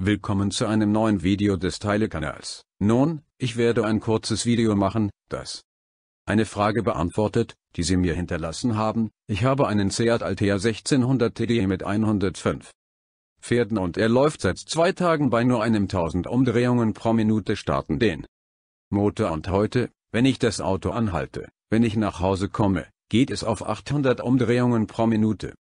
Willkommen zu einem neuen Video des Teilekanals. Nun, ich werde ein kurzes Video machen, das eine Frage beantwortet, die Sie mir hinterlassen haben. Ich habe einen Seat Altea 1600 TDI mit 105 Pferden und er läuft seit zwei Tagen bei nur einem 1000 Umdrehungen pro Minute starten den Motor und heute, wenn ich das Auto anhalte, wenn ich nach Hause komme, geht es auf 800 Umdrehungen pro Minute.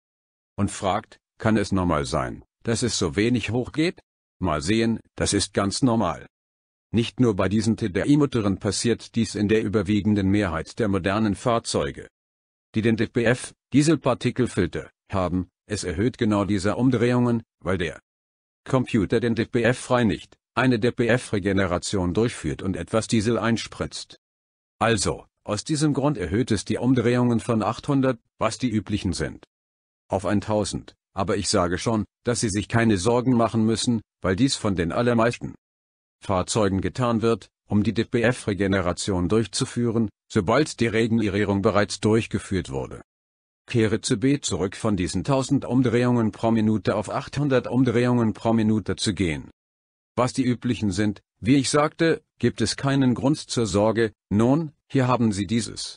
Und fragt, kann es normal sein, dass es so wenig hochgeht? Mal sehen, das ist ganz normal. Nicht nur bei diesen TDI-Motoren passiert dies in der überwiegenden Mehrheit der modernen Fahrzeuge. Die den DPF, Dieselpartikelfilter, haben, es erhöht genau diese Umdrehungen, weil der Computer den DPF reinigt, eine DPF-Regeneration durchführt und etwas Diesel einspritzt. Also, aus diesem Grund erhöht es die Umdrehungen von 800, was die üblichen sind, auf 1000, aber ich sage schon, dass Sie sich keine Sorgen machen müssen, weil dies von den allermeisten Fahrzeugen getan wird, um die DPF-Regeneration durchzuführen, sobald die Regenerierung bereits durchgeführt wurde. Kehre zu B zurück von diesen 1000 Umdrehungen pro Minute auf 800 Umdrehungen pro Minute zu gehen. Was die üblichen sind, wie ich sagte, gibt es keinen Grund zur Sorge, nun, hier haben Sie dieses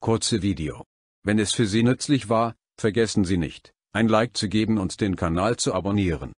kurze Video. Wenn es für Sie nützlich war, vergessen Sie nicht, ein Like zu geben und den Kanal zu abonnieren.